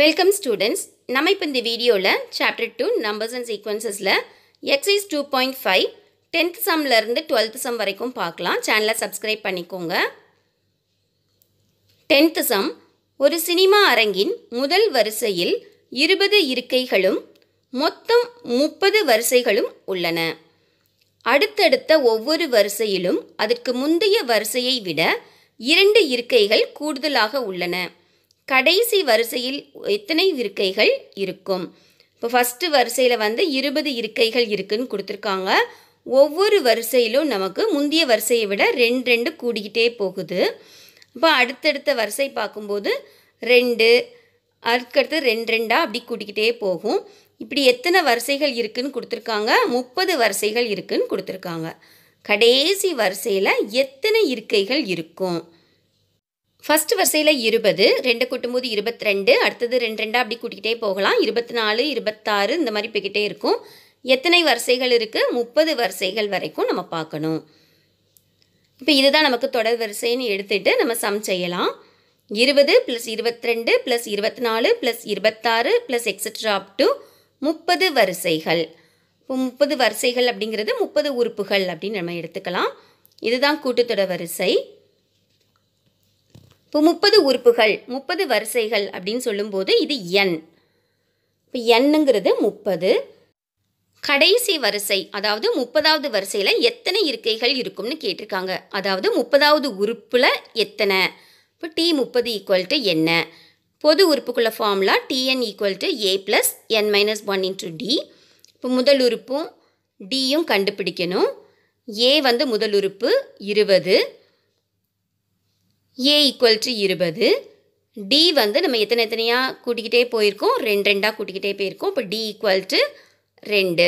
welcome students நம்ம இப்போ இந்த வீடியோவில் சாப்டர் டூ நம்பர்ஸ் அண்ட் சீக்வன்சஸில் exercise two point five tenth சம்லேருந்து டுவெல்த் சம் வரைக்கும் பார்க்கலாம் சேனலை சப்ஸ்கிரைப் பண்ணிக்கோங்க டென்த் சம் ஒரு சினிமா அரங்கின் முதல் வரிசையில் இருபது இருக்கைகளும் மொத்தம் முப்பது வரிசைகளும் உள்ளன அடுத்தடுத்த ஒவ்வொரு வரிசையிலும் அதற்கு முந்தைய வரிசையை விட இரண்டு இருக்கைகள் கூடுதலாக உள்ளன கடைசி வரிசையில் எத்தனை இருக்கைகள் இருக்கும் இப்போ ஃபஸ்ட்டு வரிசையில் வந்து இருபது இருக்கைகள் இருக்குதுன்னு கொடுத்துருக்காங்க ஒவ்வொரு வரிசையிலும் நமக்கு முந்தைய வரிசையை விட ரெண்டு ரெண்டு கூடிக்கிட்டே போகுது இப்போ அடுத்தடுத்த வரிசை பார்க்கும்போது ரெண்டு அதுக்கடுத்து ரெண்டு ரெண்டாக அப்படி கூட்டிக்கிட்டே போகும் இப்படி எத்தனை வரிசைகள் இருக்குதுன்னு கொடுத்துருக்காங்க முப்பது வரிசைகள் இருக்குதுன்னு கொடுத்துருக்காங்க கடைசி வரிசையில் எத்தனை இருக்கைகள் இருக்கும் ஃபர்ஸ்ட் வரிசையில் இருபது ரெண்டு கூட்டும்போது இருபத்தி ரெண்டு அடுத்தது ரெண்டு ரெண்டாக அப்படி கூட்டிக்கிட்டே போகலாம் இருபத்தி நாலு இருபத்தாறு இந்த மாதிரி போய்கிட்டே இருக்கும் எத்தனை வரிசைகள் இருக்குது முப்பது வரிசைகள் வரைக்கும் நம்ம பார்க்கணும் இப்போ இதுதான் நமக்கு தொடர் வரிசைன்னு எடுத்துகிட்டு நம்ம சம் செய்யலாம் இருபது ப்ளஸ் இருபத்தி ரெண்டு ப்ளஸ் இருபத்தி நாலு ப்ளஸ் இருபத்தாறு ப்ளஸ் எக்ஸட்ரா அப் டு முப்பது வரிசைகள் இப்போ முப்பது வரிசைகள் அப்படிங்கிறது முப்பது உறுப்புகள் அப்படின்னு நம்ம எடுத்துக்கலாம் இதுதான் கூட்டுத்தொடர் வரிசை இப்போ முப்பது உறுப்புகள் முப்பது வரிசைகள் அப்படின்னு சொல்லும்போது இது எண் இப்போ எண்ணுங்கிறது முப்பது கடைசி வரிசை அதாவது முப்பதாவது வரிசையில் எத்தனை இருக்கைகள் இருக்கும்னு கேட்டிருக்காங்க அதாவது முப்பதாவது உறுப்பில் எத்தனை இப்போ டி முப்பது ஈக்குவல் டு என்ன பொது உறுப்புக்குள்ள formula t n equal to A plus N minus one into d இப்போ முதல் உறுப்பும் டியும் கண்டுபிடிக்கணும் ஏ வந்து முதல் உறுப்பு இருபது ஏ ஈக்குவல் டு இருபது டி வந்து நம்ம எத்தனை எத்தனையாக கூட்டிக்கிட்டே போயிருக்கோம் ரெண்டு ரெண்டாக கூட்டிக்கிட்டே போயிருக்கோம் இப்போ டி ஈக்குவல் டு ரெண்டு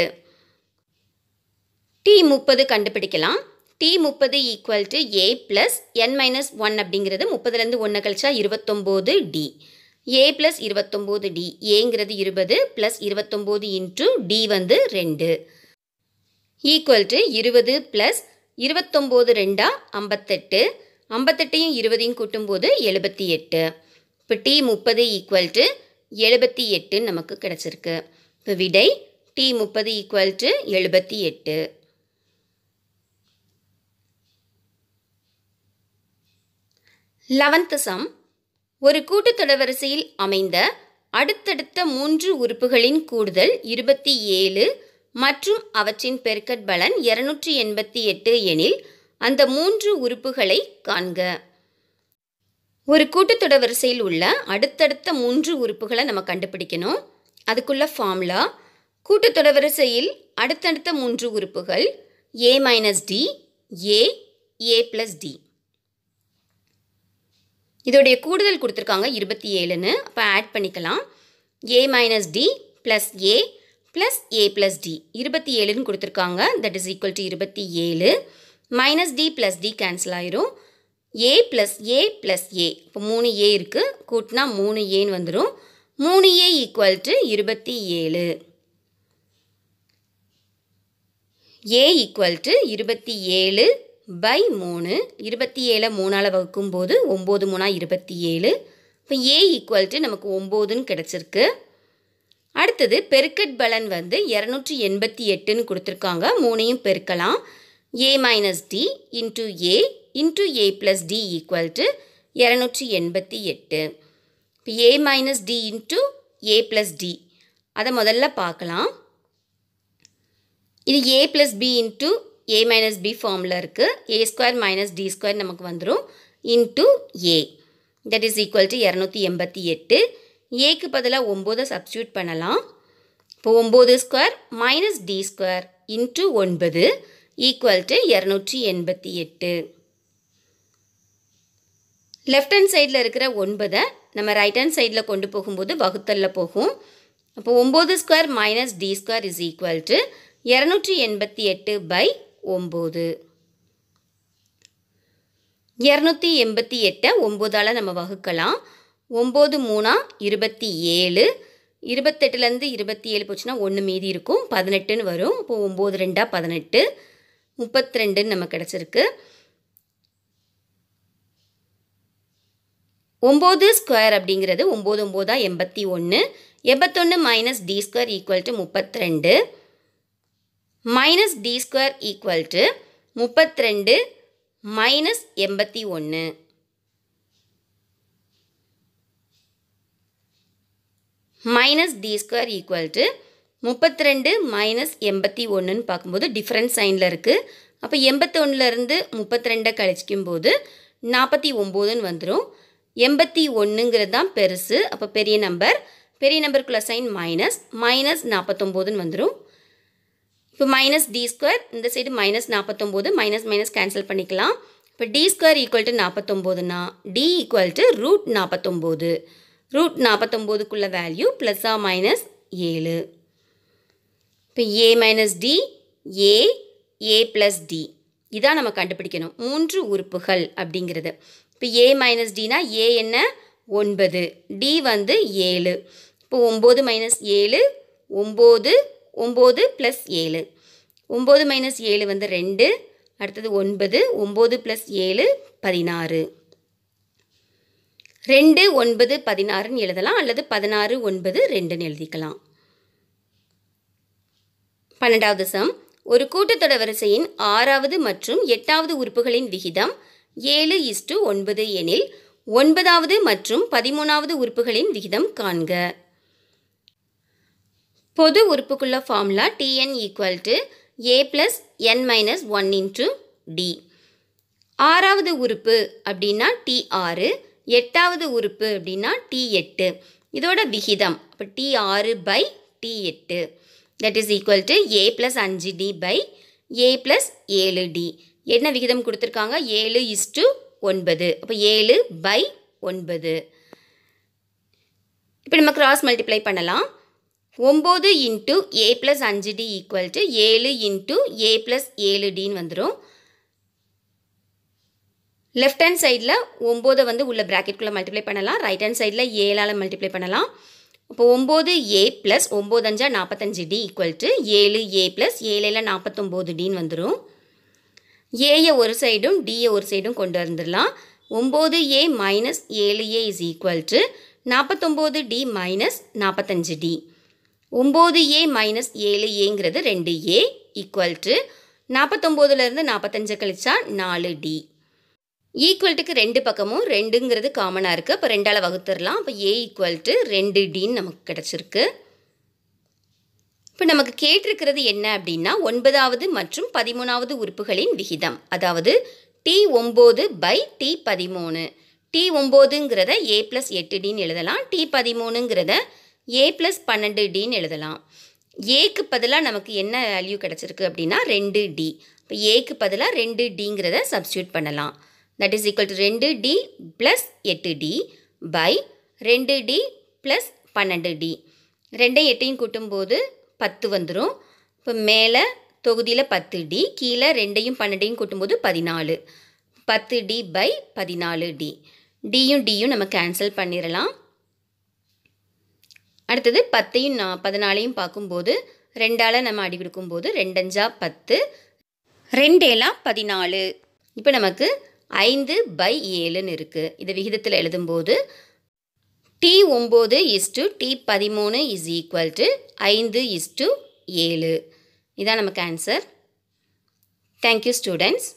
டி முப்பது கண்டுபிடிக்கலாம் டி முப்பது equal to A plus N minus one அப்படிங்கிறது முப்பதுலேருந்து ஒன்று கழிச்சா இருபத்தொம்போது டி ஏ ப்ளஸ் இருபத்தொம்போது டி ஏங்கிறது இருபது ப்ளஸ் இருபத்தொம்போது இன்ட்டு டி வந்து ரெண்டு ஈக்குவல் டு இருபது ப்ளஸ் இருபத்தொம்போது ரெண்டா ஐம்பத்தெட்டு ஐம்பத்தெட்டையும் இருபதையும் கூட்டும்போது எழுபத்தி எட்டு இப்போ டி முப்பது ஈக்குவல் டு எழுபத்தி எட்டுன்னு நமக்கு கிடச்சிருக்கு இப்போ விடை டி முப்பது ஈக்குவல் டு எழுபத்தி எட்டு லெவன்த்து சம் ஒரு கூட்டுத்தொடவரிசையில் அமைந்த அடுத்தடுத்த மூன்று உறுப்புகளின் கூடுதல் இருபத்தி ஏழு மற்றும் அவற்றின் பெருக்கட் பலன் இருநூற்றி எண்பத்தி எட்டு எனில் அந்த மூன்று உறுப்புகளை காண்க ஒரு கூட்டுத்தொட வரிசையில் உள்ள அடுத்தடுத்த மூன்று உறுப்புகளை நம்ம கண்டுபிடிக்கணும் அதுக்குள்ள ஃபார்முலா கூட்டுத்தொட வரிசையில் அடுத்தடுத்த மூன்று உறுப்புகள் a minus d a a plus d இதோடைய கூடுதல் கொடுத்துருக்காங்க இருபத்தி ஏழுன்னு அப்போ ஆட் பண்ணிக்கலாம் a minus d plus a plus a plus d இருபத்தி ஏழுன்னு கொடுத்துருக்காங்க தட் இஸ் ஈக்குவல் டு இருபத்தி ஏழு minus d plus d cancel ஆயிரும் ஏ ப்ளஸ் ஏ ப்ளஸ் ஏ இப்போ மூணு ஏ இருக்குது கூட்டினா மூணு ஏன்னு வந்துடும் மூணு ஏ ஈக்குவல் டு இருபத்தி ஏழு ஏ ஈக்குவல் டு இருபத்தி ஏழு பை மூணு இருபத்தி ஏழை மூணால் வகுக்கும் போது ஒம்பது மூணா இருபத்தி ஏழு இப்போ ஏ ஈக்குவல் டு நமக்கு ஒம்போதுன்னு கிடச்சிருக்கு அடுத்தது பெருக்கட் பலன் வந்து இரநூற்றி எண்பத்தி எட்டுன்னு கொடுத்துருக்காங்க மூணையும் பெருக்கலாம் a minus d into a into a plus d equal to இரநூற்றி எண்பத்தி எட்டு இப்போ a minus d into a plus d அதை முதல்ல பார்க்கலாம் இது a plus b into a minus b ஃபார்மில் இருக்குது a square minus d square நமக்கு வந்துடும் into a that is equal to இரநூத்தி எண்பத்தி எட்டு ஏக்கு பதிலாக ஒம்போதை சப்ஸ்டியூட் பண்ணலாம் இப்போ ஒம்பது square minus d square into ஒன்பது ஈக்குவல் டு இரநூற்றி எண்பத்தி எட்டு லெஃப்ட் ஹேண்ட் சைடில் இருக்கிற ஒன்பதை நம்ம ரைட் ஹேண்ட் சைடில் கொண்டு போகும்போது வகுத்தலில் போகும் அப்போ ஒம்பது square minus d square is equal to இரநூற்றி எண்பத்தி எட்டு பை ஒம்பது இரநூத்தி எண்பத்தி எட்டை ஒம்போதால் நம்ம வகுக்கலாம் ஒம்பது மூணா இருபத்தி ஏழு இருபத்தெட்டுலேருந்து இருபத்தி ஏழு போச்சுன்னா ஒன்று மீதி இருக்கும் பதினெட்டுன்னு வரும் இப்போ ஒம்பது ரெண்டாக பதினெட்டு முப்பத்தி ரெண்டுன்னு நம்ம கிடச்சிருக்கு ஒம்பது ஸ்கொயர் அப்படிங்கிறது ஒம்பது ஒம்போதா எண்பத்தி ஒன்று எண்பத்தொன்று minus d square equal to முப்பத்தி ரெண்டு minus d square equal to முப்பத்தி ரெண்டு மைனஸ் எண்பத்தி ஒன்று minus d square equal to முப்பத்தி ரெண்டு மைனஸ் எண்பத்தி ஒன்றுன்னு பார்க்கும்போது டிஃப்ரெண்ட் சைனில் இருக்குது அப்போ எண்பத்தொன்னுலேருந்து முப்பத்தி ரெண்டை கழிச்சிக்கும் போது நாற்பத்தி ஒம்போதுன்னு வந்துடும் எண்பத்தி ஒன்றுங்கிறது தான் பெருசு அப்போ பெரிய நம்பர் பெரிய நம்பருக்குள்ள சைன் மைனஸ் மைனஸ் நாற்பத்தொம்போதுன்னு வந்துடும் இப்போ மைனஸ் டி ஸ்கொயர் இந்த சைடு மைனஸ் நாற்பத்தொம்போது மைனஸ் மைனஸ் கேன்சல் பண்ணிக்கலாம் இப்போ டி ஸ்கொயர் ஈக்குவல் டு நாற்பத்தொம்போதுனா டி ஈக்குவல் டு ரூட் நாற்பத்தொம்போது ரூட் நாற்பத்தொம்போதுக்குள்ள வேல்யூ ப்ளஸ்ஸா மைனஸ் ஏழு இப்போ a minus d a a plus d இதான் நம்ம கண்டுபிடிக்கணும் மூன்று உறுப்புகள் அப்படிங்கிறது இப்போ ஏ மைனஸ் டினா ஏ என்ன ஒன்பது டி வந்து ஏழு இப்போ ஒம்பது மைனஸ் ஏழு ஒம்பது ஒம்பது ப்ளஸ் ஏழு ஒம்பது மைனஸ் ஏழு வந்து ரெண்டு அடுத்தது ஒன்பது ஒம்பது ப்ளஸ் ஏழு பதினாறு ரெண்டு ஒன்பது பதினாறுன்னு எழுதலாம் அல்லது பதினாறு ஒன்பது ரெண்டுன்னு எழுதிக்கலாம் பன்னெண்டாவது சம் ஒரு கூட்டத்தொடர் வரிசையின் ஆறாவது மற்றும் எட்டாவது உறுப்புகளின் விகிதம் ஏழு இஸ்டு ஒன்பது எனில் ஒன்பதாவது மற்றும் பதிமூணாவது உறுப்புகளின் விகிதம் காண்க பொது உறுப்புக்குள்ள formula t n equal to A plus N minus one into d ஆறாவது உறுப்பு அப்படின்னா டி ஆறு எட்டாவது உறுப்பு அப்படின்னா டி எட்டு இதோட விகிதம் இப்போ டி ஆறு பை டி எட்டு that is equal to A plus அஞ்சு டி பை ஏ ப்ளஸ் ஏழு டி என்ன விகிதம் கொடுத்துருக்காங்க ஏழு இஸ்டு ஒன்பது அப்போ ஏழு பை ஒன்பது இப்போ நம்ம கிராஸ் மல்டிப்ளை பண்ணலாம் ஒம்பது into ஏ ப்ளஸ் அஞ்சு டி to 7 ஏழு a ஏ ப்ளஸ் ஏழு டின்னு வந்துடும் லெஃப்ட் ஹேண்ட் சைடில் வந்து உள்ள ப்ராக்கெட்குள்ளே மல்டிப்ளை பண்ணலாம் ரைட் ஹேண்ட் சைடில் ஏழால் மல்டிப்ளை பண்ணலாம் இப்போ ஒம்பது ஏ ப்ளஸ் ஒம்பது அஞ்சா நாற்பத்தஞ்சு டி ஈக்குவல் டு ஏழு ஏ ப்ளஸ் ஏழில் நாற்பத்தொம்போது டின்னு வந்துடும் ஏயை ஒரு சைடும் டியை ஒரு சைடும் கொண்டு வந்துடலாம் ஒம்பது ஏ மைனஸ் ஏழு ஏ இஸ் ஈக்குவல் டு நாற்பத்தொம்போது டி மைனஸ் நாற்பத்தஞ்சு டி ஒம்பது ஏ மைனஸ் ஏழு ஏங்கிறது ரெண்டு ஏ ஈக்குவல் டு நாற்பத்தொம்போதுலேருந்து நாற்பத்தஞ்சு கழிச்சா நாலு டி ஈக்குவல்ட்டுக்கு ரெண்டு பக்கமும் ரெண்டுங்கிறது காமனாக இருக்குது அப்போ ரெண்டால் வகுத்துடலாம் அப்போ ஏ ஈக்குவல்ட்டு ரெண்டு டின்னு நமக்கு கிடச்சிருக்கு இப்போ நமக்கு கேட்டிருக்கிறது என்ன அப்படின்னா ஒன்பதாவது மற்றும் பதிமூணாவது உறுப்புகளின் விகிதம் அதாவது டி ஒம்பது பை டி பதிமூணு டி ஒம்போதுங்கிறத ஏ ப்ளஸ் எட்டு டின்னு எழுதலாம் டி பதிமூணுங்கிறத ஏ ப்ளஸ் பன்னெண்டு டின்னு எழுதலாம் ஏக்கு பதிலாக நமக்கு என்ன வேல்யூ கிடச்சிருக்கு அப்படின்னா ரெண்டு டி இப்போ ஏக்கு பதிலாக ரெண்டு டிங்கிறத சப்ஸ்டியூட் பண்ணலாம் தட் இஸ் ஈக்குவல் டு ரெண்டு டி ப்ளஸ் எட்டு டி பை ரெண்டு டி ப்ளஸ் பன்னெண்டு டி ரெண்டையும் எட்டையும் கூட்டும்போது பத்து வந்துடும் இப்போ மேலே தொகுதியில் பத்து டி கீழே ரெண்டையும் பன்னெண்டையும் கூட்டும்போது பதினாலு பத்து டி பை பதினாலு டி டியும் டியும் நம்ம கேன்சல் பண்ணிடலாம் அடுத்தது பத்தையும் நான் பதினாலையும் பார்க்கும்போது ரெண்டால் நம்ம அடி கொடுக்கும்போது ரெண்டஞ்சா பத்து ரெண்டேலாம் பதினாலு இப்போ நமக்கு ஐந்து பை ஏழுன்னு இருக்குது இதை விகிதத்தில் எழுதும்போது டி ஒம்பது இஸ் டு டி பதிமூணு இஸ் ஈக்குவல் டு ஐந்து இஸ் டு ஏழு இதான் நமக்கு ஆன்சர் தேங்க்யூ ஸ்டூடெண்ட்ஸ்